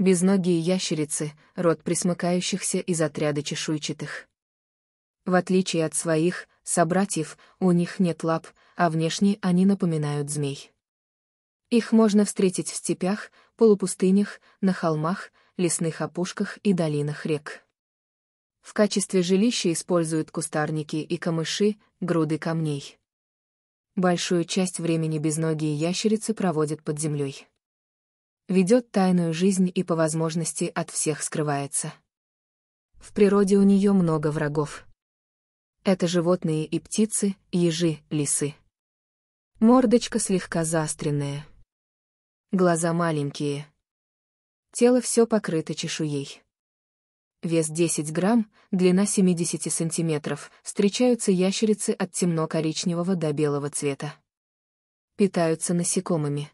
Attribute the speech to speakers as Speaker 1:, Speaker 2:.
Speaker 1: безногие ящерицы, род присмыкающихся из отряда чешуйчатых. В отличие от своих, собратьев, у них нет лап, а внешне они напоминают змей. Их можно встретить в степях, полупустынях, на холмах, лесных опушках и долинах рек. В качестве жилища используют кустарники и камыши, груды камней. Большую часть времени безногие ящерицы проводят под землей ведет тайную жизнь и по возможности от всех скрывается. В природе у нее много врагов. Это животные и птицы, ежи, лисы. Мордочка слегка заостренная. Глаза маленькие. Тело все покрыто чешуей. Вес 10 грамм, длина 70 сантиметров, встречаются ящерицы от темно-коричневого до белого цвета.
Speaker 2: Питаются насекомыми.